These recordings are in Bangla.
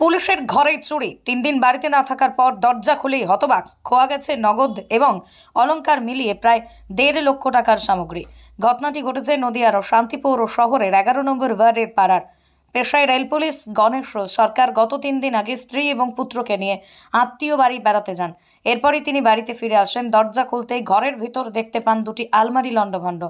পুলিশের ঘরে চুরি তিন দিন বাড়িতে না থাকার পর দরজা খুলেই হতবাক খোয়া গেছে নগদ এবং অলঙ্কার মিলিয়ে প্রায় দেড় লক্ষ টাকার সামগ্রী ঘটনাটি ঘটেছে নদিয়ার শান্তিপুর শহরের এগারো নম্বর ওয়ার্ডের পাড়ার পেশায় রেল পুলিশ গণেশ সরকার গত তিন দিন আগে স্ত্রী এবং পুত্রকে নিয়ে আত্মীয় বাড়ি বেড়াতে যান এরপরই তিনি বাড়িতে ফিরে আসেন দরজা খুলতেই ঘরের ভিতর দেখতে পান দুটি আলমারি লণ্ডভণ্ড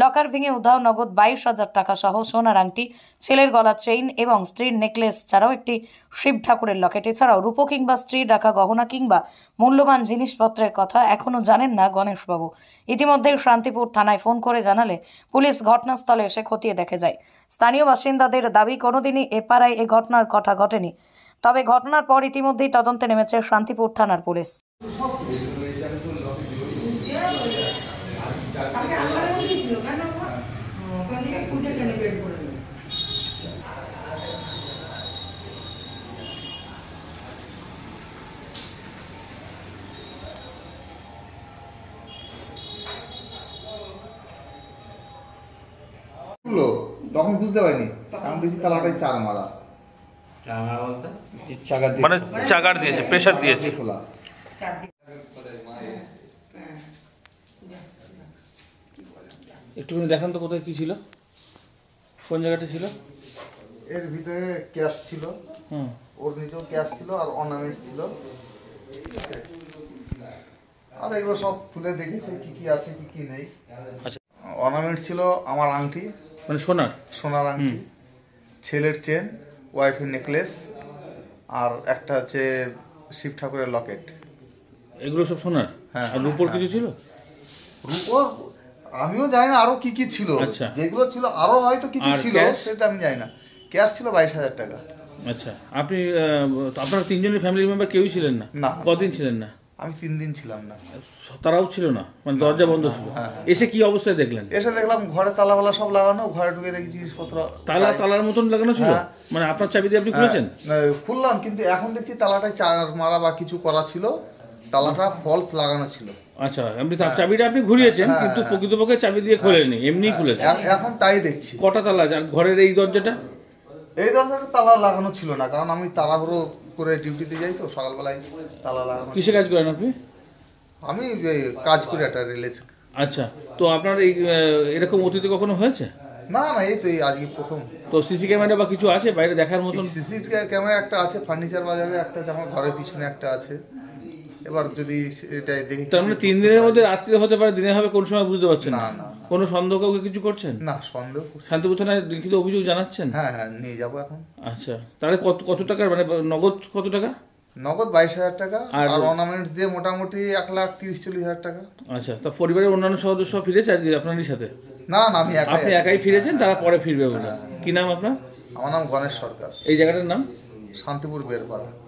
লকার ভেঙে উধাও নগদ বাইশ হাজার টাকা সহ সোনার আংটি ছেলের গলা চেইন এবং স্ত্রীর নেকলেস ছাড়াও একটি শিব ঠাকুরের লকেট এছাড়াও রূপ কিংবা স্ত্রীর রাখা গহনা কিংবা মূল্যবান জিনিসপত্রের কথা এখনও জানেন না গণেশবাবু ইতিমধ্যেই শান্তিপুর থানায় ফোন করে জানালে পুলিশ ঘটনাস্থলে এসে খতিয়ে দেখে যায় স্থানীয় বাসিন্দাদের দাবি কোনোদিনই এপাড়ায় এ ঘটনার কথা ঘটেনি তবে ঘটনার পর ইতিমধ্যেই তদন্তে নেমেছে শান্তিপুর থানার পুলিশ তখন বুঝতে পারিনি আমি বুঝি তালাটাই চার মারা চাকার মানে চাকার দিয়েছে প্রেশার দিয়েছে খোলা একটুখানি দেখান তো কোথায় কি ছিল কোন জায়গাটা ছিল এর ভিতরে ক্যাশ ছিল হুম ওর নিচেও ক্যাশ ছিল আর অর্নামেন্টস ছিল আর এগুলো সব খুলে দেখেছি কি কি আছে কি কি নেই আচ্ছা। অর্নামেন্ট ছিল আমার আংটি মানে সোনার সোনার আংটি ছেলের চেন ওয়াইফের নেকলেস আর একটা হচ্ছে শিব ঠাকুরের লকেট এগুলো সব সোনার হ্যাঁ আর রূপোর হ্যাঁ, কিছু হ্যাঁ। ছিল রূপোর আমিও জানি না আরো কি কি ছিল আচ্ছা। যেগুলো ছিল আরো হয়তো কিছু ছিল সেটা আমি জানি না ক্যাশ ছিল বাইশ হাজার টাকা আচ্ছা আপনি আপনার তিনজনের ফ্যামিলি মেম্বার কেউই ছিলেন না কদিন ছিলেন না আমি তিন দিন ছিলাম না তারাও ছিল না মানে দরজা বন্ধ ছিল হ্যাঁ, হ্যাঁ, হ্যাঁ। এসে কি অবস্থায় দেখলেন এসে দেখলাম ঘরে তালাওয়ালা সব লাগানো ঘরে ঢুকে দেখি জিনিসপত্র তালা তালার মতন লাগানো ছিল মানে আপনার চাবি দিয়ে আপনি খুলেছেন খুললাম কিন্তু এখন দেখছি তালাটায় চার মারা বা কিছু করা ছিল তালাটা ফলস লাগানো ছিল আচ্ছা আপনি চাবিটা আপনি ঘুরিয়েছেন কিন্তু প্রকৃতপক্ষে চাবি দিয়ে খোলেননি এমনি খুলেছেন এখন তাই দেখছি কটা তালা ঘরের এই দরজাটা এই দরজাটা তালা লাগানো ছিল না কারণ আমি তাড়াহুড়ো করে ডিউটিতে যাই তো সকালবেলায় তালা লাগানো কিসে কাজ করেন আপনি আমি কাজ করি একটা রেলে আচ্ছা তো আপনার এই এরকম অতীতে কখনো হয়েছে না না এই তো এই আজকে প্রথম তো সিসি ক্যামেরা বা কিছু আছে বাইরে দেখার মতন সিসি ক্যামেরা একটা আছে ফার্নিচার বাজারে একটা আছে আমার ঘরের পিছনে একটা আছে এবার যদি এটা দেখি তার মানে তিন দিনের মধ্যে রাত্রে হতে পারে দিনে হবে কোন সময় বুঝতে পারছেন না না কোনো সন্দেহ কাউকে কিছু করছেন না সন্দেহ শান্তিপুর থানায় লিখিত অভিযোগ জানাচ্ছেন হ্যাঁ হ্যাঁ নিয়ে যাবো এখন আচ্ছা তাহলে কত কত টাকার মানে নগদ কত টাকা নগদ বাইশ হাজার টাকা আর অর্নামেন্টস দিয়ে মোটামুটি এক লাখ তিরিশ চল্লিশ হাজার টাকা আচ্ছা তা পরিবারের অন্যান্য সদস্য ফিরেছে আজকে আপনারই সাথে না না আমি আপনি একাই ফিরেছেন তারা পরে ফিরবে বলে হ্যাঁ। কি নাম আপনার আমার নাম গণেশ সরকার এই জায়গাটার নাম শান্তিপুর বেরপাড়া